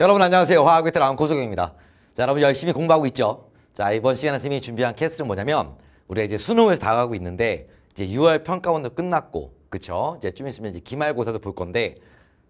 여러분 안녕하세요. 화학위트 라운 고소경입니다. 자, 여러분 열심히 공부하고 있죠? 자, 이번 시간에 선생님이 준비한 캐스트는 뭐냐면 우리가 이제 수능을 다가가고 있는데 이제 6월 평가원도 끝났고 그죠 이제 좀 있으면 이제 기말고사도 볼 건데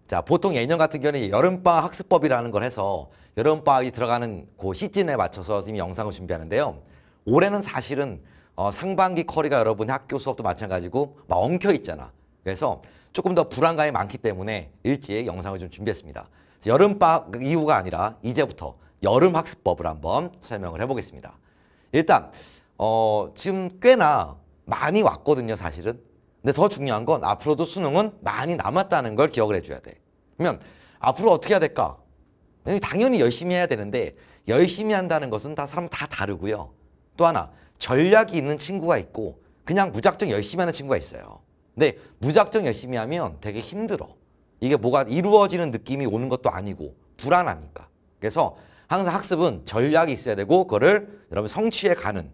자, 보통 예년 같은 경우는 여름방학 학습법이라는 걸 해서 여름방학이 들어가는 그 시즌에 맞춰서 선생님이 영상을 준비하는데요. 올해는 사실은 어, 상반기 커리가 여러분 학교 수업도 마찬가지고 막 엉켜 있잖아. 그래서 조금 더 불안감이 많기 때문에 일찍 영상을 좀 준비했습니다. 여름방학 이후가 아니라 이제부터 여름학습법을 한번 설명을 해보겠습니다. 일단 어, 지금 꽤나 많이 왔거든요 사실은. 근데 더 중요한 건 앞으로도 수능은 많이 남았다는 걸 기억을 해줘야 돼. 그러면 앞으로 어떻게 해야 될까? 당연히 열심히 해야 되는데 열심히 한다는 것은 다 사람 다 다르고요. 또 하나 전략이 있는 친구가 있고 그냥 무작정 열심히 하는 친구가 있어요. 근데 무작정 열심히 하면 되게 힘들어. 이게 뭐가 이루어지는 느낌이 오는 것도 아니고 불안하니까. 그래서 항상 학습은 전략이 있어야 되고 그거를 여러분 성취해 가는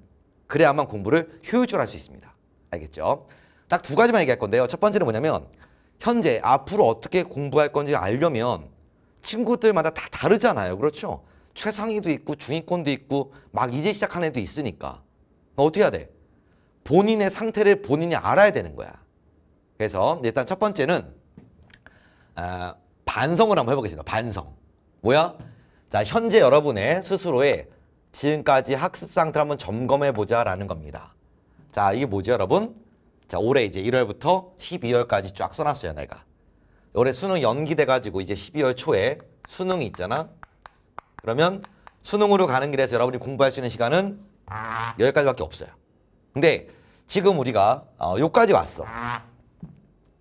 그래야만 공부를 효율적으로 할 수 있습니다. 알겠죠? 딱 두 가지만 얘기할 건데요. 첫 번째는 뭐냐면 현재 앞으로 어떻게 공부할 건지 알려면 친구들마다 다 다르잖아요. 그렇죠? 최상위도 있고 중위권도 있고 막 이제 시작한 애도 있으니까 어떻게 해야 돼? 본인의 상태를 본인이 알아야 되는 거야. 그래서 일단 첫 번째는 어, 반성을 한번 해보겠습니다. 반성. 뭐야? 자, 현재 여러분의 스스로의 지금까지 학습 상태를 한번 점검해보자 라는 겁니다. 자, 이게 뭐지 여러분? 자, 올해 이제 1월부터 12월까지 쫙 써놨어요, 내가. 올해 수능 연기돼가지고 이제 12월 초에 수능이 있잖아. 그러면 수능으로 가는 길에서 여러분이 공부할 수 있는 시간은 여기까지밖에 없어요. 근데 지금 우리가 어, 여기까지 왔어.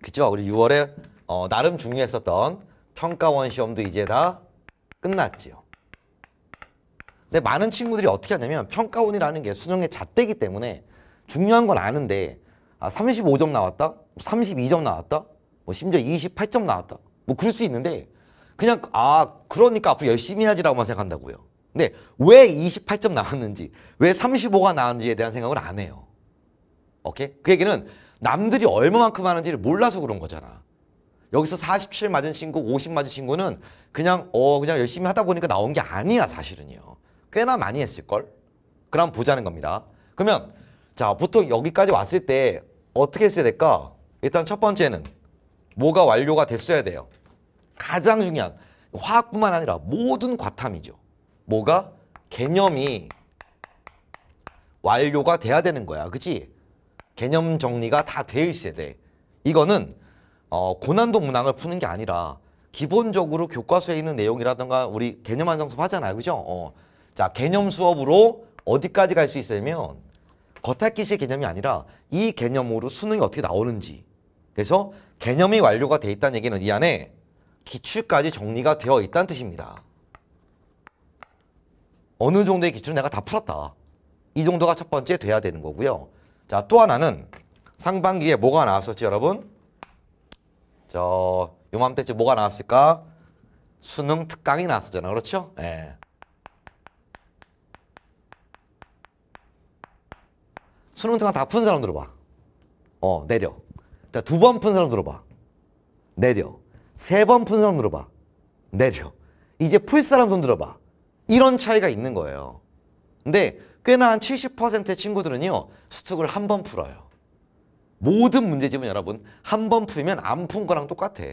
그죠? 우리 6월에 어, 나름 중요했었던 평가원 시험도 이제 다 끝났지요. 근데 많은 친구들이 어떻게 하냐면 평가원이라는 게 수능의 잣대기 때문에 중요한 건 아는데 아, 35점 나왔다? 32점 뭐 나왔다? 뭐 심지어 28점 나왔다? 뭐 그럴 수 있는데 그냥 아 그러니까 앞으로 열심히 해지라고만 생각한다고요. 근데 왜 28점 나왔는지 왜 35가 나왔는지에 대한 생각을 안 해요. 오케이? 그 얘기는 남들이 얼마만큼 하는지를 몰라서 그런 거잖아. 여기서 47 맞은 친구, 50 맞은 친구는 그냥 어 그냥 열심히 하다 보니까 나온 게 아니야 사실은요. 꽤나 많이 했을걸? 그럼 보자는 겁니다. 그러면 자 보통 여기까지 왔을 때 어떻게 했어야 될까? 일단 첫 번째는 뭐가 완료가 됐어야 돼요. 가장 중요한 화학뿐만 아니라 모든 과탐이죠. 뭐가? 개념이 완료가 돼야 되는 거야. 그치? 개념 정리가 다 돼 있어야 돼. 이거는 어, 고난도 문항을 푸는 게 아니라 기본적으로 교과서에 있는 내용이라든가 우리 개념 한정 수업 하잖아요. 그죠? 어. 자, 개념 수업으로 어디까지 갈 수 있으면 겉핥기식 개념이 아니라 이 개념으로 수능이 어떻게 나오는지 그래서 개념이 완료가 돼 있다는 얘기는 이 안에 기출까지 정리가 되어 있다는 뜻입니다. 어느 정도의 기출은 내가 다 풀었다. 이 정도가 첫 번째 돼야 되는 거고요. 자, 또 하나는 상반기에 뭐가 나왔었지 여러분? 저 요맘때쯤 뭐가 나왔을까? 수능 특강이 나왔었잖아. 그렇죠? 예. 수능 특강 다 푼 사람 들어봐. 어, 내려. 두 번 푼 사람 들어봐. 내려. 세 번 푼 사람 들어봐. 내려. 이제 풀 사람 손 들어봐. 이런 차이가 있는 거예요. 근데 꽤나 한 70%의 친구들은요. 수특을 한 번 풀어요. 모든 문제집은 여러분 한 번 풀면 안 푼 거랑 똑같아.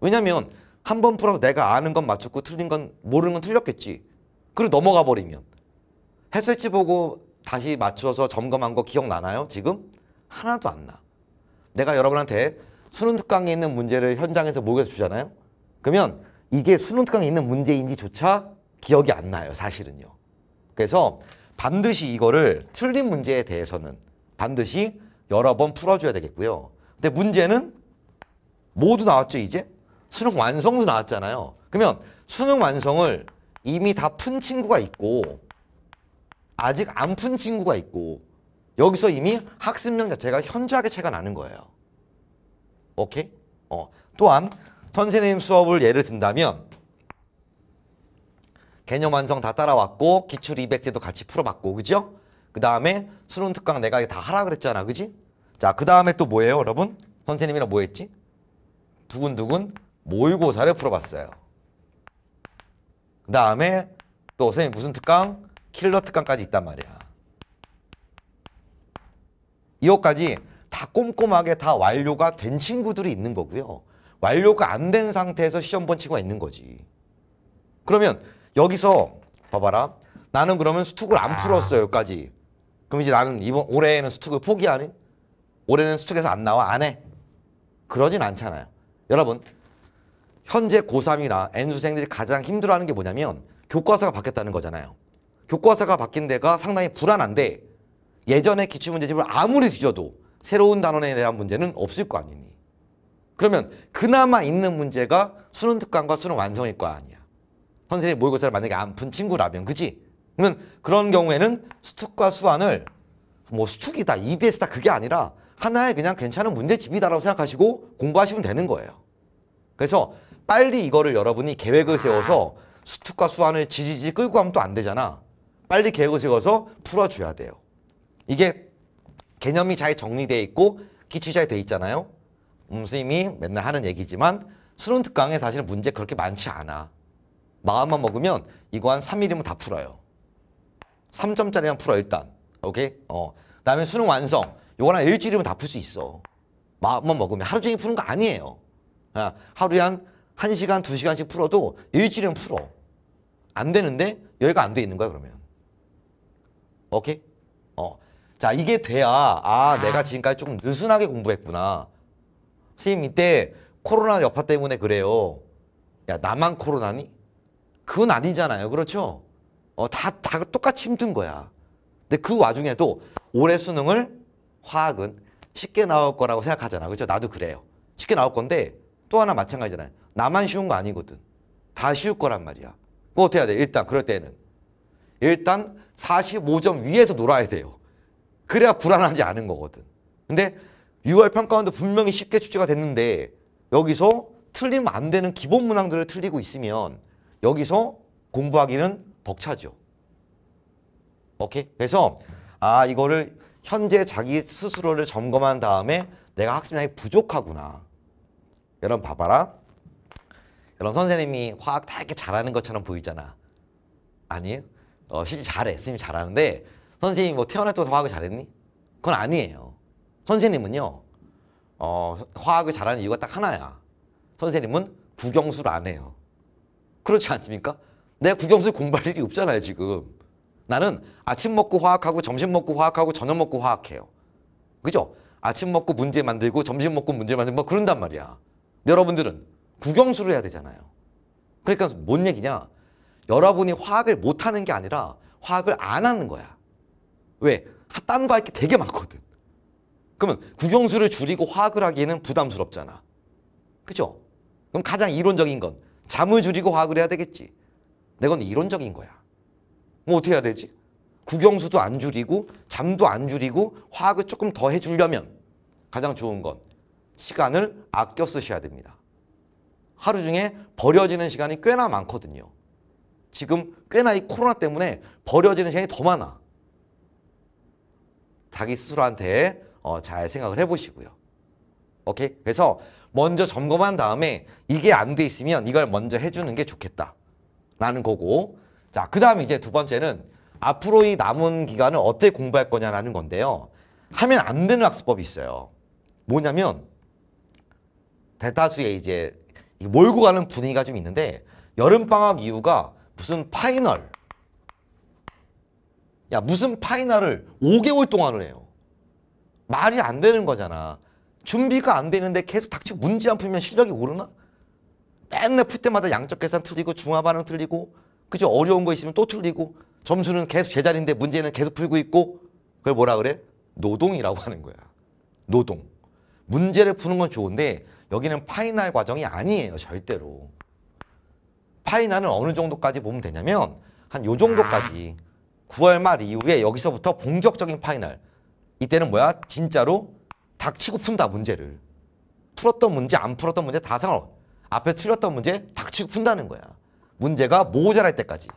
왜냐면 한 번 풀어서 내가 아는 건 맞췄고 틀린 건 모르는 건 틀렸겠지. 그리고 넘어가 버리면 해설지 보고 다시 맞춰서 점검한 거 기억나나요? 지금? 하나도 안 나. 내가 여러분한테 수능 특강에 있는 문제를 현장에서 모여서 주잖아요. 그러면 이게 수능 특강에 있는 문제인지조차 기억이 안 나요. 사실은요. 그래서 반드시 이거를 틀린 문제에 대해서는 반드시 여러 번 풀어줘야 되겠고요. 근데 문제는 모두 나왔죠 이제? 수능 완성도 나왔잖아요. 그러면 수능 완성을 이미 다 푼 친구가 있고 아직 안 푼 친구가 있고 여기서 이미 학습명 자체가 현저하게 차이가 나는 거예요. 오케이? 어. 또한 선생님 수업을 예를 든다면 개념 완성 다 따라왔고 기출 200제도 같이 풀어봤고 그죠? 그 다음에 수능 특강 내가 다 하라 그랬잖아 그지? 자, 그 다음에 또 뭐예요, 여러분? 선생님이랑 뭐 했지? 두근두근 모의고사를 풀어봤어요. 그 다음에 또 선생님 무슨 특강? 킬러 특강까지 있단 말이야. 이것까지 다 꼼꼼하게 다 완료가 된 친구들이 있는 거고요. 완료가 안 된 상태에서 시험 본 친구가 있는 거지. 그러면 여기서 봐봐라. 나는 그러면 수특을 안 아. 풀었어요. 여기까지. 그럼 이제 나는 이번 올해에는 수특을 포기하니? 올해는 수축해서 안 나와 안 해. 그러진 않잖아요. 여러분 현재 고3이나 N수생들이 가장 힘들어하는 게 뭐냐면 교과서가 바뀌었다는 거잖아요. 교과서가 바뀐 데가 상당히 불안한데 예전의 기출문제집을 아무리 뒤져도 새로운 단원에 대한 문제는 없을 거 아니니. 그러면 그나마 있는 문제가 수능 특강과 수능 완성일 거 아니야. 선생님 모의고사를 만약에 안 푼 친구라면 그지? 그러면 그런 경우에는 수특과 수완을 뭐 수특이다, EBS다 그게 아니라 하나의 그냥 괜찮은 문제집이다라고 생각하시고 공부하시면 되는 거예요. 그래서 빨리 이거를 여러분이 계획을 세워서 수특과 수안을 지지지 끌고 가면 또 안 되잖아. 빨리 계획을 세워서 풀어줘야 돼요. 이게 개념이 잘 정리되어 있고 기출이 잘 돼 있잖아요. 음, 선생님이 맨날 하는 얘기지만 수능 특강에 사실 문제 그렇게 많지 않아. 마음만 먹으면 이거 한 3일이면 다 풀어요. 3점짜리만 풀어 일단. 오케이? 어. 그다음에 수능 완성. 요거 한 일주일이면 다 풀 수 있어. 마음만 먹으면 하루 종일 푸는 거 아니에요. 아, 하루에 한 1시간, 2시간씩 풀어도 일주일이면 풀어. 안 되는데 여기가 안 돼 있는 거야 그러면. 오케이? 어. 자 이게 돼야 아, 아. 내가 지금까지 조금 느슨하게 공부했구나. 선생님 이때 코로나 여파 때문에 그래요. 야 나만 코로나니? 그건 아니잖아요. 그렇죠? 어, 다, 다 똑같이 힘든 거야. 근데 그 와중에도 올해 수능을 화학은 쉽게 나올 거라고 생각하잖아. 그렇죠? 나도 그래요. 쉽게 나올 건데 또 하나 마찬가지잖아요. 나만 쉬운 거 아니거든. 다 쉬울 거란 말이야. 그거 어떻게 해야 돼? 일단 그럴 때는. 일단 45점 위에서 놀아야 돼요. 그래야 불안하지 않은 거거든. 근데 6월 평가원도 분명히 쉽게 출제가 됐는데 여기서 틀리면 안 되는 기본 문항들을 틀리고 있으면 여기서 공부하기는 벅차죠. 오케이? 그래서 아 이거를 현재 자기 스스로를 점검한 다음에 내가 학습량이 부족하구나. 여러분 봐봐라. 여러분 선생님이 화학 다 이렇게 잘하는 것처럼 보이잖아. 아니에요? 어, 실제 잘해. 선생님 잘하는데 선생님뭐 태어날 때부터 화학을 잘했니? 그건 아니에요. 선생님은요. 어, 화학을 잘하는 이유가 딱 하나야. 선생님은 국영수를 안 해요. 그렇지 않습니까? 내가 국영수 공부할 일이 없잖아요, 지금. 나는 아침 먹고 화학하고 점심 먹고 화학하고 저녁 먹고 화학해요. 그죠? 아침 먹고 문제 만들고 점심 먹고 문제 만들고 뭐 그런단 말이야. 여러분들은 국영수를 해야 되잖아요. 그러니까 뭔 얘기냐? 여러분이 화학을 못하는 게 아니라 화학을 안 하는 거야. 왜? 딴 거 할 게 되게 많거든. 그러면 국영수를 줄이고 화학을 하기에는 부담스럽잖아. 그죠? 그럼 가장 이론적인 건 잠을 줄이고 화학을 해야 되겠지. 내데건 이론적인 거야. 뭐 어떻게 해야 되지? 국영수도 안 줄이고 잠도 안 줄이고 화학을 조금 더 해주려면 가장 좋은 건 시간을 아껴 쓰셔야 됩니다. 하루 중에 버려지는 시간이 꽤나 많거든요. 지금 꽤나 이 코로나 때문에 버려지는 시간이 더 많아. 자기 스스로한테 어, 잘 생각을 해보시고요. 오케이? 그래서 먼저 점검한 다음에 이게 안 돼 있으면 이걸 먼저 해주는 게 좋겠다. 라는 거고 자, 그 다음에 이제 두 번째는 앞으로 이 남은 기간을 어떻게 공부할 거냐라는 건데요. 하면 안 되는 학습법이 있어요. 뭐냐면 대다수의 이제 몰고 가는 분위기가 좀 있는데 여름방학 이후가 무슨 파이널 야 무슨 파이널을 5개월 동안을 해요. 말이 안 되는 거잖아. 준비가 안 되는데 계속 닥치고 문제 안 풀면 실력이 오르나? 맨날 풀 때마다 양적 계산 틀리고 중화 반응 틀리고 그죠? 어려운 거 있으면 또 틀리고 점수는 계속 제자리인데 문제는 계속 풀고 있고 그걸 뭐라 그래? 노동이라고 하는 거야. 노동. 문제를 푸는 건 좋은데 여기는 파이널 과정이 아니에요. 절대로. 파이널은 어느 정도까지 보면 되냐면 한 요 정도까지 9월 말 이후에 여기서부터 본격적인 파이널. 이때는 뭐야? 진짜로 닥치고 푼다 문제를. 풀었던 문제 안 풀었던 문제 다 상관없어. 앞에 틀렸던 문제 닥치고 푼다는 거야. 문제가 모자랄 때까지.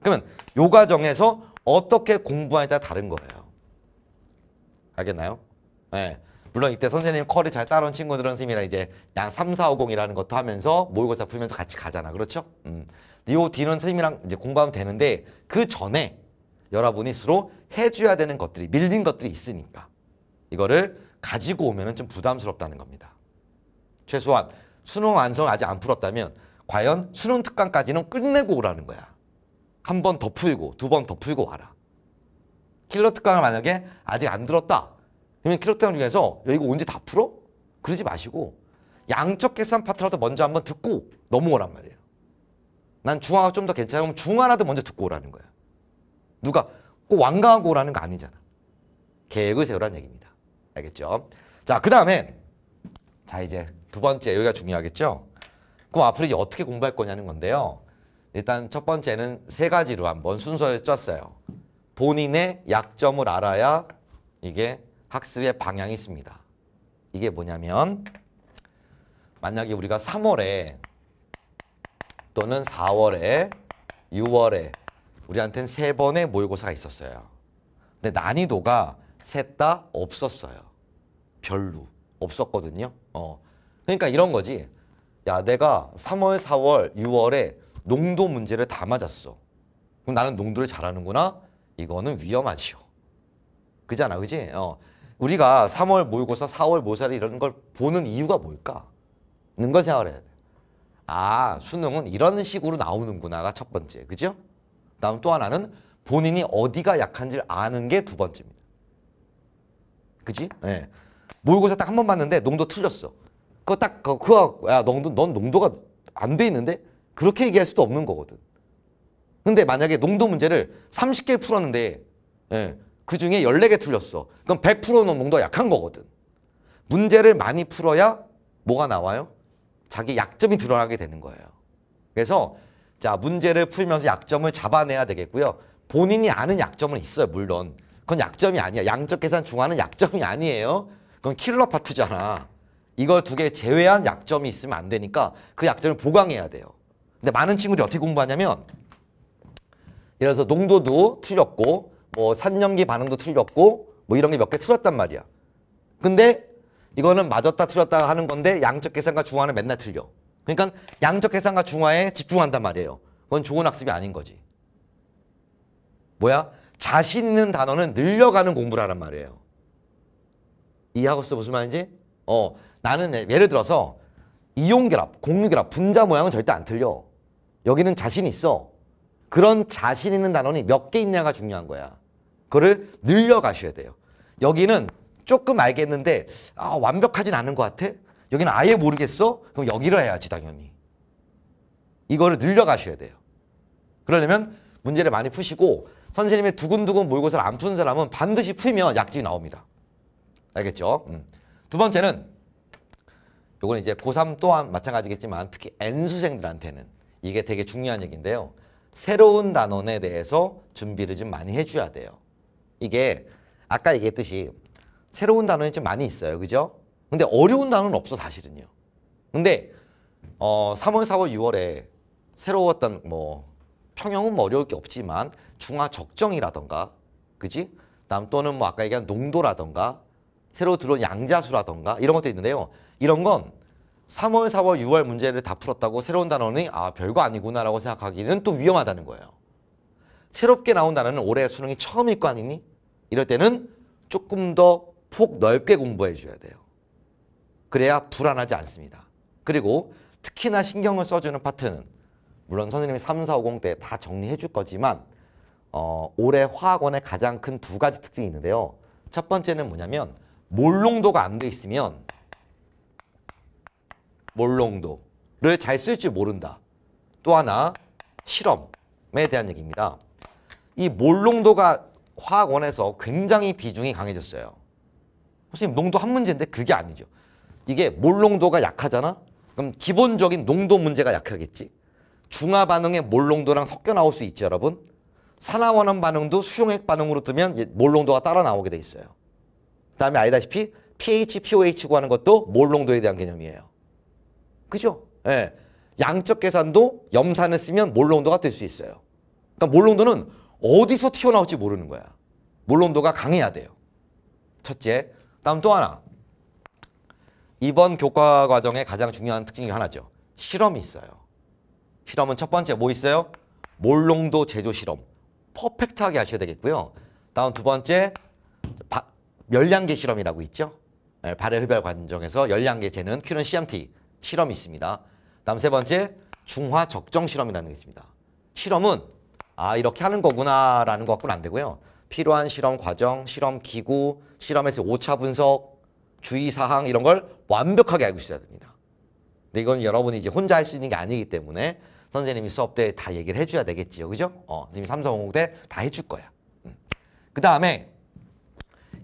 그러면 요 과정에서 어떻게 공부하냐에 따라 다른 거예요. 알겠나요? 네. 물론 이때 선생님 컬이 잘 따라온 친구들은 선생님이랑 이제 양 3, 4, 5공이라는 것도 하면서 모의고사 풀면서 같이 가잖아. 그렇죠? 음. 요 뒤는 선생님이랑 이제 공부하면 되는데 그 전에 여러분이 스스로 해줘야 되는 것들이 밀린 것들이 있으니까 이거를 가지고 오면 좀 부담스럽다는 겁니다. 최소한 수능 완성 아직 안 풀었다면 과연 수능 특강까지는 끝내고 오라는 거야. 한 번 더 풀고 두 번 더 풀고 와라. 킬러 특강을 만약에 아직 안 들었다. 그러면 킬러 특강 중에서 야, 이거 언제 다 풀어? 그러지 마시고 양적 계산 파트라도 먼저 한 번 듣고 넘어오란 말이에요. 난 중화가 좀 더 괜찮으면 중화라도 먼저 듣고 오라는 거야. 누가 꼭 완강하고 오라는 거 아니잖아. 계획을 세우란 얘기입니다. 알겠죠? 자, 그 다음에 자 이제 두 번째 여기가 중요하겠죠? 그럼 앞으로 이제 어떻게 공부할 거냐는 건데요. 일단 첫 번째는 세 가지로 한번 순서를 짰어요. 본인의 약점을 알아야 이게 학습의 방향이 있습니다. 이게 뭐냐면 만약에 우리가 3월에 또는 4월에 6월에 우리한테는 세 번의 모의고사가 있었어요. 근데 난이도가 셋 다 없었어요. 별로 없었거든요. 어. 그러니까 이런 거지. 야 내가 3월, 4월, 6월에 농도 문제를 다 맞았어. 그럼 나는 농도를 잘하는구나? 이거는 위험하지요. 그잖아, 그지? 어. 우리가 3월 모의고사, 4월 모사를 이런 걸 보는 이유가 뭘까? 는걸생각 해야 돼. 아, 수능은 이런 식으로 나오는구나가 첫 번째, 그죠? 다음 또 하나는 본인이 어디가 약한지를 아는 게 두 번째입니다. 그지? 예. 네. 모의고사 딱 한 번 봤는데 농도 틀렸어. 그거 딱 그, 그거 야, 넌, 넌 농도가 안 돼 있는데 그렇게 얘기할 수도 없는 거거든. 근데 만약에 농도 문제를 30개 풀었는데 예, 그 중에 14개 틀렸어. 그럼 100%는 농도가 약한 거거든. 문제를 많이 풀어야 뭐가 나와요? 자기 약점이 드러나게 되는 거예요. 그래서 자 문제를 풀면서 약점을 잡아내야 되겠고요. 본인이 아는 약점은 있어요. 물론 그건 약점이 아니야. 양적 계산 중하는 약점이 아니에요. 그건 킬러 파트잖아. 이걸두개 제외한 약점이 있으면 안 되니까 그 약점을 보강해야 돼요. 근데 많은 친구들이 어떻게 공부하냐면 예를 들어서 농도도 틀렸고 뭐 산염기 반응도 틀렸고 뭐 이런 게 몇 개 틀렸단 말이야. 근데 이거는 맞았다 틀렸다 하는 건데 양적 계산과 중화는 맨날 틀려. 그러니까 양적 계산과 중화에 집중한단 말이에요. 그건 좋은 학습이 아닌 거지. 뭐야? 자신 있는 단어는 늘려가는 공부라란 말이에요. 이해하고 있어 무슨 말인지? 어, 나는 예를 들어서 이용결합, 공유결합, 분자 모양은 절대 안 틀려. 여기는 자신 있어. 그런 자신 있는 단원이 몇 개 있냐가 중요한 거야. 그거를 늘려가셔야 돼요. 여기는 조금 알겠는데 아, 완벽하진 않은 것 같아. 여기는 아예 모르겠어. 그럼 여기로 해야지 당연히. 이거를 늘려가셔야 돼요. 그러려면 문제를 많이 푸시고 선생님의 두근두근 모의고사를 안 푸는 사람은 반드시 풀면 약점이 나옵니다. 알겠죠? 음. 두 번째는 요건 이제 고3 또한 마찬가지겠지만 특히 N수생들한테는 이게 되게 중요한 얘기인데요. 새로운 단원에 대해서 준비를 좀 많이 해줘야 돼요. 이게 아까 얘기했듯이 새로운 단원이 좀 많이 있어요. 그죠? 근데 어려운 단어는 없어 사실은요. 근데 어 3월, 4월, 6월에 새로웠던 뭐 평형은 뭐 어려울 게 없지만 중화 적정이라던가 그지? 다음 또는 뭐 아까 얘기한 농도라던가 새로 들어온 양자수라던가 이런 것도 있는데요. 이런 건 3월, 4월, 6월 문제를 다 풀었다고 새로운 단원이 아 별거 아니구나라고 생각하기는 또 위험하다는 거예요. 새롭게 나온 단어는 올해 수능이 처음일 거 아니니? 이럴 때는 조금 더 폭 넓게 공부해 줘야 돼요. 그래야 불안하지 않습니다. 그리고 특히나 신경을 써주는 파트는 물론 선생님이 3, 4, 50 때 다 정리해 줄 거지만 어, 올해 화학원의 가장 큰 두 가지 특징이 있는데요. 첫 번째는 뭐냐면 몰롱도가 안 돼 있으면 몰롱도를 잘 쓸 줄 모른다. 또 하나 실험에 대한 얘기입니다. 이 몰롱도가 화학원에서 굉장히 비중이 강해졌어요. 선생님 농도 한 문제인데 그게 아니죠. 이게 몰롱도가 약하잖아? 그럼 기본적인 농도 문제가 약하겠지? 중화 반응에 몰롱도랑 섞여 나올 수있지 여러분? 산화원원 반응도 수용액 반응으로 뜨면 몰롱도가 따라 나오게 돼 있어요. 그 다음에 알다시피 pH, pOH 구하는 것도 몰농도에 대한 개념이에요. 그죠? 예. 양적 계산도 염산을 쓰면 몰농도가 될 수 있어요. 그러니까 몰농도는 어디서 튀어나올지 모르는 거야. 몰농도가 강해야 돼요. 첫째. 다음 또 하나. 이번 교과 과정의 가장 중요한 특징이 하나죠. 실험이 있어요. 실험은 첫 번째 뭐 있어요? 몰농도 제조 실험. 퍼펙트하게 하셔야 되겠고요. 다음 두 번째 바, 열량계 실험이라고 있죠. 네, 발열 흡혈관정에서 열량계 재는 큐는 CMT 실험이 있습니다. 다음 세 번째 중화 적정 실험이라는 게 있습니다. 실험은 아 이렇게 하는 거구나라는 것 갖고는 안 되고요. 필요한 실험 과정, 실험 기구, 실험에서 오차 분석, 주의사항 이런 걸 완벽하게 알고 있어야 됩니다. 근데 이건 여러분이 이제 혼자 할 수 있는 게 아니기 때문에 선생님이 수업 때 다 얘기를 해줘야 되겠지요. 그죠? 어, 선생님이 삼성공대 다 해줄 거야. 음. 그 다음에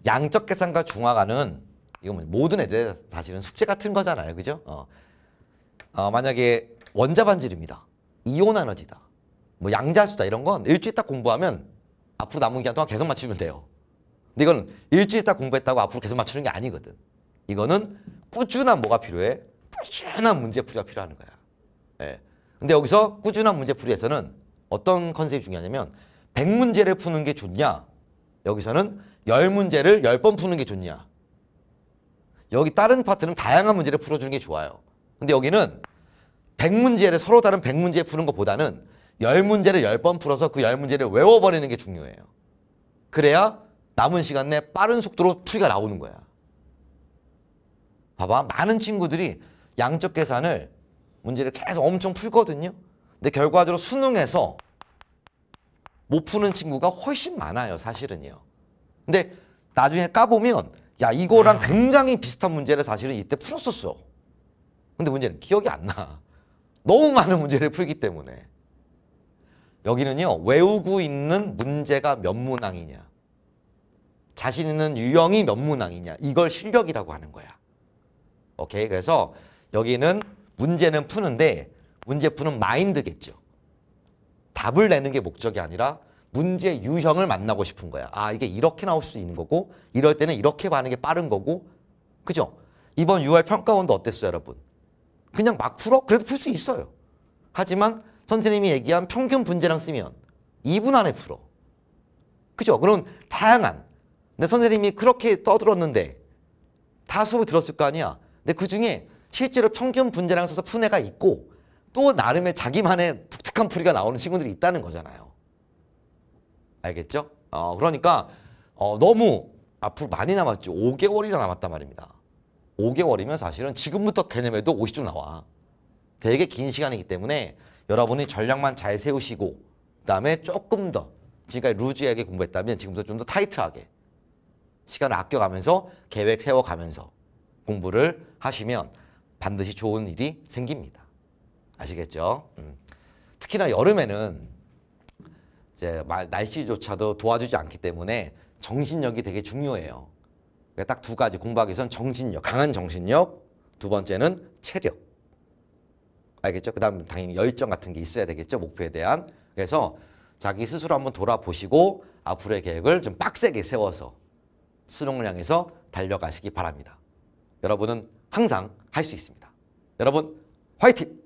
양적 계산과 중화관은 이거 뭐 모든 애들 사실은 숙제 같은 거잖아요. 그죠? 어. 어 만약에 원자반질입니다. 이온 에너지다. 뭐 양자수다 이런 건 일주일 딱 공부하면 앞으로 남은 기간 동안 계속 맞추면 돼요. 근데 이건 일주일 딱 공부했다고 앞으로 계속 맞추는 게 아니거든. 이거는 꾸준한 뭐가 필요해? 꾸준한 문제풀이가 필요하는 거야. 예. 근데 여기서 꾸준한 문제풀이에서는 어떤 컨셉이 중요하냐면 백문제를 푸는 게 좋냐? 여기서는 열문제를 열 번 푸는 게 좋냐. 여기 다른 파트는 다양한 문제를 풀어주는 게 좋아요. 근데 여기는 백문제를 서로 다른 백문제 푸는 것보다는 열문제를 열 번 풀어서 그 열문제를 외워버리는 게 중요해요. 그래야 남은 시간 내 빠른 속도로 풀이가 나오는 거야. 봐봐. 많은 친구들이 양적 계산을 문제를 계속 엄청 풀거든요. 근데 결과적으로 수능에서 못 푸는 친구가 훨씬 많아요. 사실은요. 근데 나중에 까보면 야 이거랑 굉장히 비슷한 문제를 사실은 이때 풀었었어. 근데 문제는 기억이 안 나. 너무 많은 문제를 풀기 때문에. 여기는요. 외우고 있는 문제가 몇 문항이냐. 자신 있는 유형이 몇 문항이냐. 이걸 실력이라고 하는 거야. 오케이? 그래서 여기는 문제는 푸는데 문제 푸는 마인드겠죠. 답을 내는 게 목적이 아니라 문제 유형을 만나고 싶은 거야. 아 이게 이렇게 나올 수 있는 거고 이럴 때는 이렇게 반응이 빠른 거고 그죠? 이번 6월 평가원도 어땠어요 여러분? 그냥 막 풀어? 그래도 풀 수 있어요. 하지만 선생님이 얘기한 평균 분재량 쓰면 2분 안에 풀어. 그죠? 그럼 다양한 내 선생님이 그렇게 떠들었는데 다 수업을 들었을 거 아니야. 근데 그중에 실제로 평균 분재량 써서 푼 애가 있고 또 나름의 자기만의 독특한 풀이가 나오는 친구들이 있다는 거잖아요. 알겠죠? 어, 그러니까 어, 너무 앞으로 많이 남았죠. 5개월이나 남았단 말입니다. 5개월이면 사실은 지금부터 개념에도 50점 나와. 되게 긴 시간이기 때문에 여러분이 전략만 잘 세우시고 그다음에 조금 더 지금까지 루즈하게 공부했다면 지금부터 좀 더 타이트하게 시간을 아껴가면서 계획 세워가면서 공부를 하시면 반드시 좋은 일이 생깁니다. 아시겠죠? 음. 특히나 여름에는 이제 날씨조차도 도와주지 않기 때문에 정신력이 되게 중요해요. 그러니까 딱두 가지 공부하기선 정신력, 강한 정신력, 두 번째는 체력. 알겠죠? 그 다음 당연히 열정 같은 게 있어야 되겠죠? 목표에 대한. 그래서 자기 스스로 한번 돌아보시고 앞으로의 계획을 좀 빡세게 세워서 수능을 향해서 달려가시기 바랍니다. 여러분은 항상 할 수 있습니다. 여러분 화이팅!